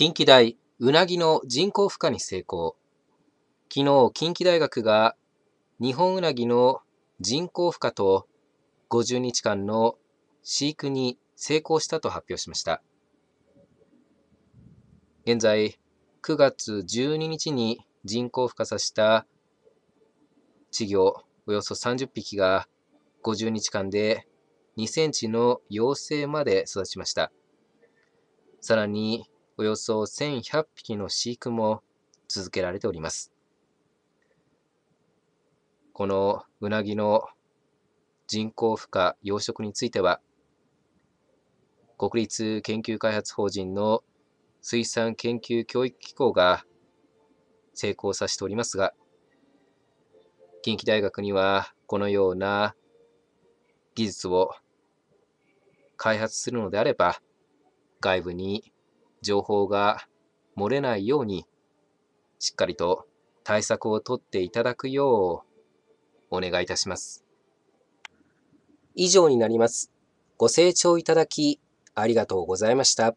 近畿大、うなぎの人工孵化に成功。昨日、近畿大学が日本うなぎの人工孵化と50日間の飼育に成功したと発表しました。現在、9月12日に人工孵化させた稚魚およそ30匹が50日間で2センチの幼生まで育ちました。さらにおよそ1100匹の飼育も続けられております。このうなぎの人工孵化養殖については、国立研究開発法人の水産研究教育機構が成功させておりますが、近畿大学にはこのような技術を開発するのであれば、外部に情報が漏れないように、しっかりと対策をとっていただくようお願いいたします。以上になります。ご清聴いただきありがとうございました。